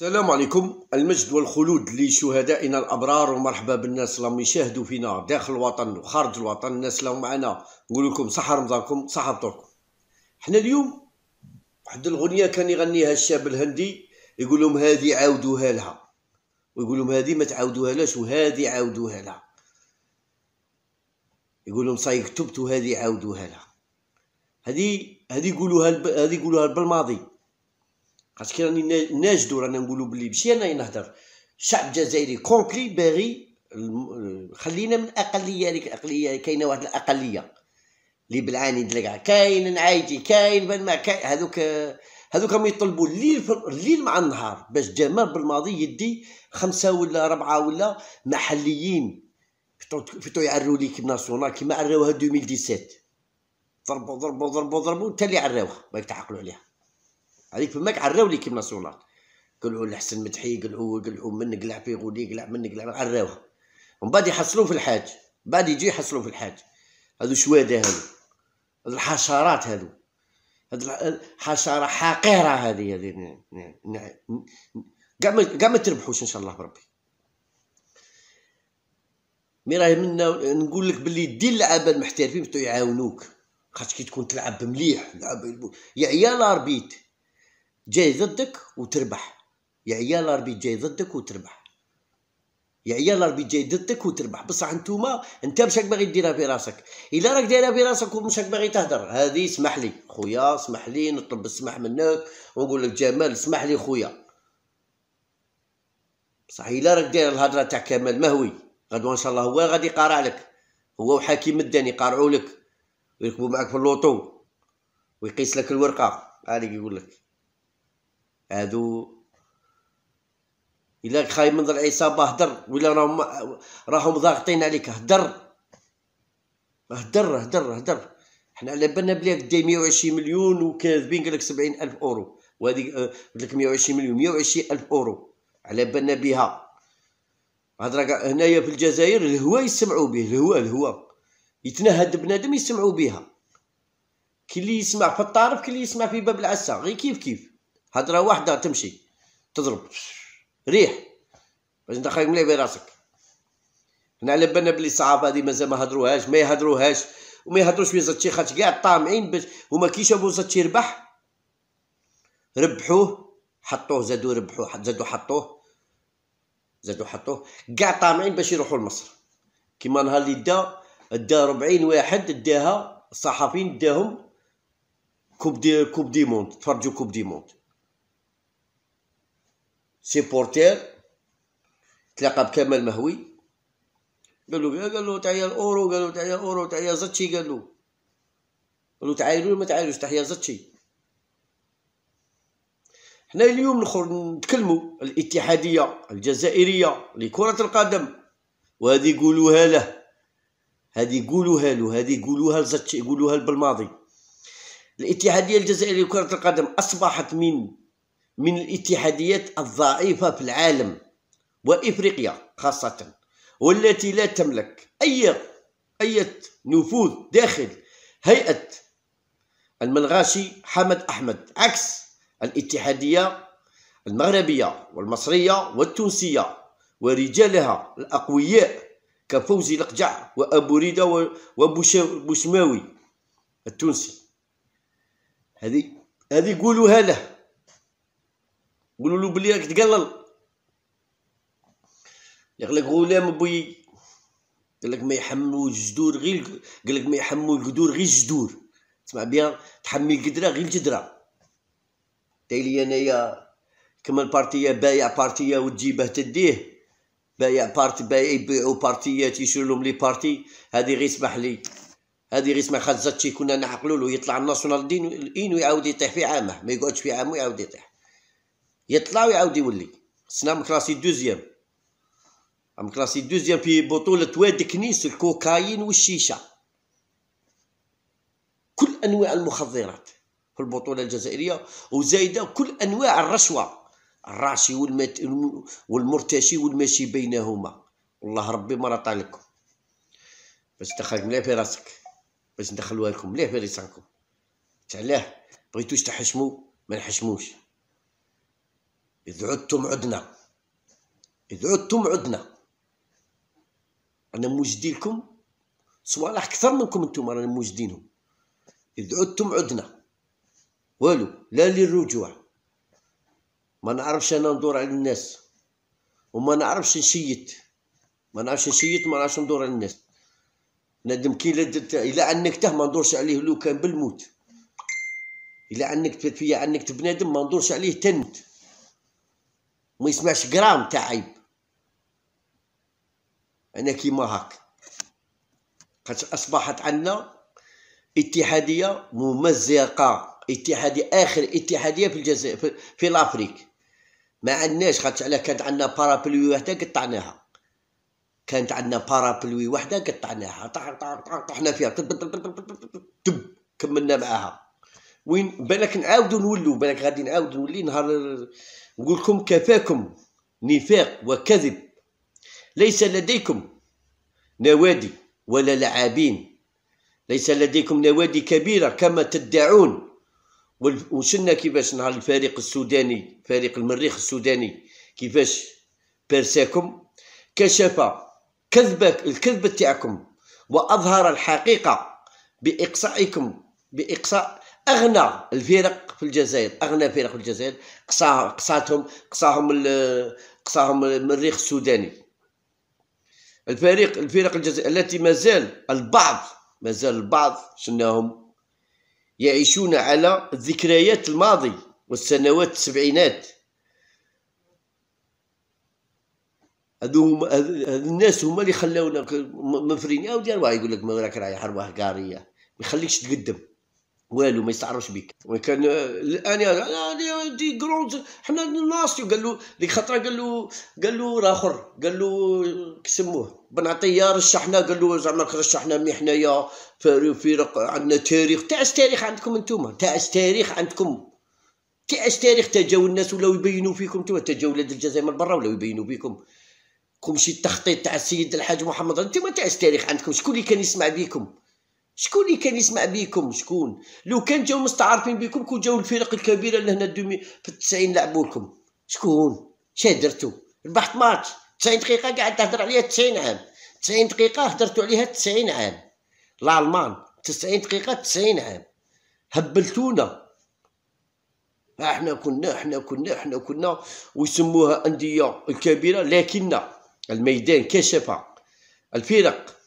السلام عليكم المجد والخلود لشهدائنا الابرار ومرحبا بالناس اللي يشاهدوا فينا داخل الوطن وخارج الوطن الناس اللي معنا نقول لكم صحه رمضانكم صحه فطوركم حنا اليوم واحد الاغنيه كان يغنيها الشاب الهندي يقول لهم هذه عاودوها لها ويقول لهم هذه ما تعاودوها لاش وهذه عاودوها لها يقول لهم صاي كتبتوا هذه عاودوها لها هذه هذه يقولوها هذه يقولوها بالماضي خاطر كي راني ناجدو رانا نقولو بلي ماشي انا نهضر الشعب الجزائري كومبلي باغي خلينا من الاقليه هذيك الاقليه كاينه واحد الاقليه اللي بالعاني تلقى كاين نعايتي كاين بان ما كاين هذوك هذوك راهم يطلبوا الليل الليل مع النهار باش جمال بالماضي يدي خمسه ولا ربعه ولا محليين فتو يعروا ليك ناسيونال كيما عراوها 2017 ضربوا ضربوا ضربوا ضربوا حتى اللي عراوها بغيت تعقلو عليها هذيك فماك لي كيما سولار قالوا لحسن مدحي قالوا قالوا من قلع غولي قلع من قلع عراوها ومن بعد يحصلوا في الحاج بعد يجي يحصلوا في الحاج هذو شواده هذو هذو الحشرات هذو هذو حشره حقيره هذه هذه كاع ما تربحوش ان شاء الله بربي مي راهي منا نقول لك باللي دي اللعابه المحترفين بتو يعاونوك خاطش كي تكون تلعب مليح لعب يا عيال اربيت جاي ضدك وتربح يا عيال ربي جاي ضدك وتربح يا عيال ربي جاي ضدك وتربح بصح نتوما انت مش باغي ديرها في راسك الا راك دايرها في راسك ومش باغي تهدر هذه اسمح لي خويا اسمح لي نطلب السماح منك ونقول لك جمال اسمح لي خويا بصح الا راك داير الهضره تاع كمال مهوي غدوه ان شاء الله هو غادي يقارع لك هو وحكيم الداني يقارعوا لك ويركبوا معك في اللوطو ويقيس لك الورقه عليك يقول لك هادو الا خايب من العصابه هدر ولا راهم راهم ضاغطين عليك هدر هدر هدر هدر حنا على بالنا بلي دي 120 مليون وكاذبين قالك 70 الف اورو قلت لك 120 مليون 120 الف اورو على بالنا بها هضره هنايا في الجزائر الهوا يسمعوا به الهوا الهوا يتنهد بنادم يسمعوا بها كي يسمع في الطرف كي يسمع في باب العسا غير كيف كيف هدره واحده تمشي تضرب ريح باش ندخلك مليح براسك هنا على بالنا بلي الصحافه هذه مازال ما هضروهاش ما يهضروهاش وما يهضروش في زتشي خاطر كاع طامعين باش هما كي شافو زتشي ربح ربحوه حطوه زادو ربحوه زادو حطوه زادو حطوه كاع طامعين باش يروحوا لمصر كيما نهار اللي دا دا 40 واحد داها الصحفيين داهم كوب دي كوب دي موند تفرجوا كوب دي موند سيبورتير تلاقى بكمال مهوي قال له قال له تعيا الاورو قال له تعيا الاورو تعيا زتشي قال له قال له تعايروا ما تعايروش تحيا زتشي حنا اليوم نخرج نتكلموا الاتحاديه الجزائريه لكره القدم وهذه يقولوها له هذه يقولوها له هذه يقولوها لزتشي يقولوها بالماضي الاتحاديه الجزائريه لكره القدم اصبحت من من الاتحاديات الضعيفة في العالم وإفريقيا خاصة والتي لا تملك أي أي نفوذ داخل هيئة المنغاشي حمد أحمد عكس الاتحادية المغربية والمصرية والتونسية ورجالها الأقوياء كفوزي لقجع وأبو ريدة وبوشماوي التونسي هذه هذه قولوها له قولوا له بلي راك تقلل قال لك غلام بوي قال لك ما يحموا الجدور غير قال لك ما يحموا القدور غير الجدور تسمع بيان تحمي القدره غير الجدره تاي لي انايا كما البارتيه بايع بارتيه وتجيبه تديه بايع بارتي بايع يبيعوا بارتيات يشيلوا لهم لي بارتي هذه غير يسمح لي هذه غير يسمح خزات كنا نعقلوا له يطلع الناسيونال دين ويعاود يطيح في عامه ما يقعدش في عام ويعاود يطيح يطلع ويعاود يولي خصنا مكلاسي دوزيام مكلاسي دوزيام في بطولة واد كنيس الكوكايين والشيشة كل أنواع المخدرات في البطولة الجزائرية وزايدة كل أنواع الرشوة الراشي والمت... والمرتشي والماشي بينهما والله ربي ما رطع لكم باش دخلك مليح في راسك باش ندخلوها لكم مليح في لسانكم تعلاه بغيتوش تحشموا ما نحشموش إذ عدتم عدنا إذ عدتم عدنا أنا موجدي لكم صوالح أكثر منكم أنتم رانا موجدينهم إذ عدتم عدنا والو لا للرجوع ما نعرفش أنا ندور على الناس وما نعرفش نشيت ما نعرفش نشيت ما نعرفش ندور على الناس ندم كي إلا عنكته ما ندورش عليه لو كان بالموت إلا عنكت فيا عنكت بنادم ما ندورش عليه تنت ما يسمعش جرام تاع عيب انا كيما هاك قد اصبحت عندنا اتحاديه ممزقه اتحاديه اخر اتحاديه في الجزائر في الافريك ما عندناش خاطر على كانت عندنا بارابلوي وحده قطعناها كانت عندنا بارابلوي وحده قطعناها طحنا فيها تب تب تب كملنا معاها وين بالك نعاودو نولو بالك غادي نعاودو نولي نهار نقول لكم كفاكم نفاق وكذب ليس لديكم نوادي ولا لعابين ليس لديكم نوادي كبيرة كما تدعون وشلنا كيفاش نهار الفريق السوداني فريق المريخ السوداني كيفاش بارساكم كشف كذب الكذب تاعكم واظهر الحقيقه باقصائكم باقصاء اغنى الفرق في الجزائر اغنى فرق في الجزائر قصاهم قصاتهم قصاهم قصاهم المريخ السوداني الفريق الفرق الجزائر التي مازال البعض مازال البعض شناهم يعيشون على ذكريات الماضي والسنوات السبعينات هادو هما الناس هما اللي خلاونا مفرين يا ودي يقول لك راك رايح حربه قاريه ما يخليكش تقدم والو ما يستعرفش بك وكان آه، الان انا دي جروند حنا ناس قال له ديك خطره قال له قال له راه اخر قال له آه، كسموه بن عطيه رشحنا قال له زعما رشحنا مي حنايا فرق عندنا تاريخ تاع تاريخ عندكم نتوما تاع تاريخ عندكم تاع تاريخ تجاو الناس ولاو يبينوا فيكم نتوما تجاو ولاد الجزائر من برا ولاو يبينوا فيكم كومشي التخطيط تاع السيد الحاج محمد انتوما تاع تاريخ عندكم شكون اللي كان يسمع بيكم شكون اللي كان يسمع بيكم شكون لو كان جاو مستعارفين بيكم كون جاو الفرق الكبيره لهنا دومي في التسعين لعبوكم شكون شا درتو ربحت ماتش 90 دقيقه قاعد تهضر عليها 90 عام 90 دقيقه هضرتو عليها 90 عام الالمان 90 دقيقه 90 عام هبلتونا احنا كنا احنا كنا احنا كنا ويسموها انديه الكبيره لكن الميدان كشف الفرق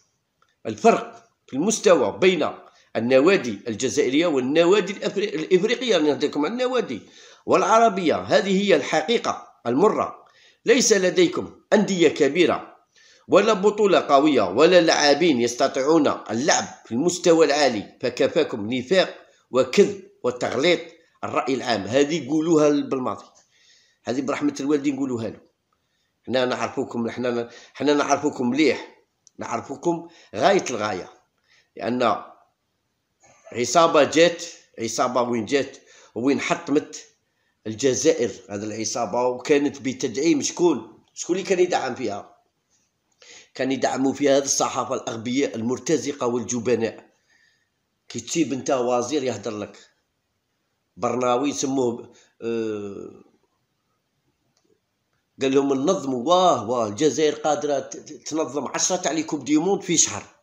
الفرق في المستوى بين النوادي الجزائريه والنوادي الافريقيه لكم النوادي والعربيه هذه هي الحقيقه المره ليس لديكم انديه كبيره ولا بطوله قويه ولا لاعبين يستطيعون اللعب في المستوى العالي فكفاكم نفاق وكذب وتغليط الراي العام هذه قولوها بالماضي هذه برحمه الوالدين قولوها له حنا نعرفوكم حنا حنا نعرفوكم مليح نعرفوكم غايه الغايه لأن عصابة جات عصابة وين جات وين حطمت الجزائر هذه العصابة وكانت بتدعيم شكون شكون اللي كان يدعم فيها كان يدعموا فيها هذه الصحافة الأغبياء المرتزقة والجبناء كي تسيب انت وزير يهدر لك برناوي يسموه آه، قال لهم النظم واه واه الجزائر قادره تنظم عشرة تاع لي كوب دي موند في شهر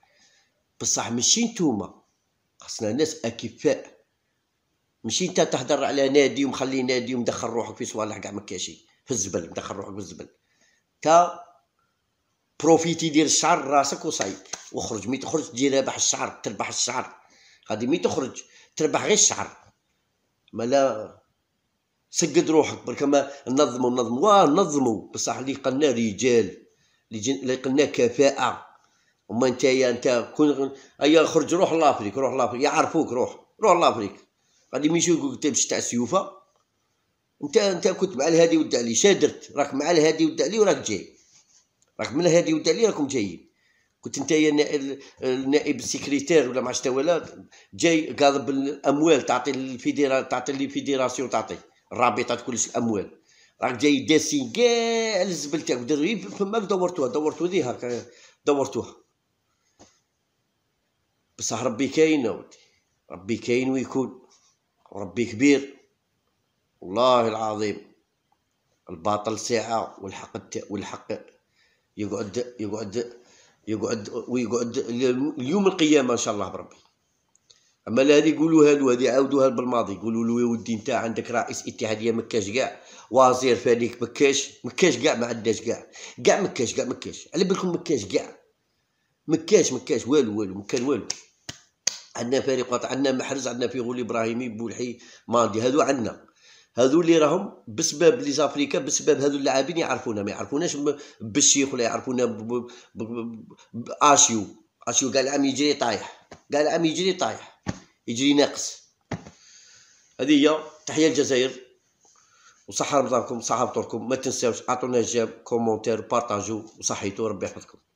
بصح ماشي نتوما خصنا ناس اكفاء ماشي انت تهدر على نادي ومخلي نادي ومدخل روحك في صوالح كاع مكاشي في الزبل مدخل روحك في الزبل تا بروفيتي دير الشعر راسك وصاي وخرج مي تخرج دير رابح الشعر تربح الشعر غادي مي تخرج تربح غير الشعر مالا سقد روحك برك ما نظموا نظموا واه نظموا بصح اللي قلنا رجال اللي قلنا كفاءه اما انت يا انت كون ايا خرج روح لافريك روح لافريك يعرفوك روح روح لافريك غادي يمشيو يقولك تمشي تاع السيوفه انت انت كنت مع الهادي ود علي شادرت راك مع الهادي ود علي وراك جاي راك من الهادي ود علي راكم جايين كنت انت النائب السكرتير ولا ما عرفتش ولا جاي قاضب الاموال تعطي الفيديرا تعطي لي فيديراسيون تعطي الرابطه كلش الاموال راك جاي داسين كاع الزبل تاعك فماك دورتوها دورتو دي هكا دورتوها بصح ربي كاين اودي ربي كاين ويكون وربي كبير والله العظيم الباطل ساعة والحق والحق يقعد يقعد يقعد ويقعد اليوم القيامة إن شاء الله بربي أما لا هذه يقولوها له هذه عاودوها بالماضي يقولوا له يا ودي أنت عندك رئيس اتحادية مكاش كاع وزير فريق مكاش مكاش كاع ما عندناش كاع كاع مكاش كاع مكاش على بالكم مكاش كاع مكاش مكاش والو والو مكان والو عندنا فريق عندنا محرز عندنا فيغول ابراهيمي بولحي ماندي هادو عندنا هادو اللي راهم بسبب لي زافريكا بسبب هادو اللاعبين يعرفونا ما يعرفوناش بالشيخ ولا يعرفونا باشيو اشيو قال العام يجري طايح قال العام يجري طايح يجري ناقص هذه هي تحيه الجزائر وصحة رمضانكم صحة فطوركم ما تنساوش اعطونا جيم كومونتير بارطاجو وصحيتو ربي يحفظكم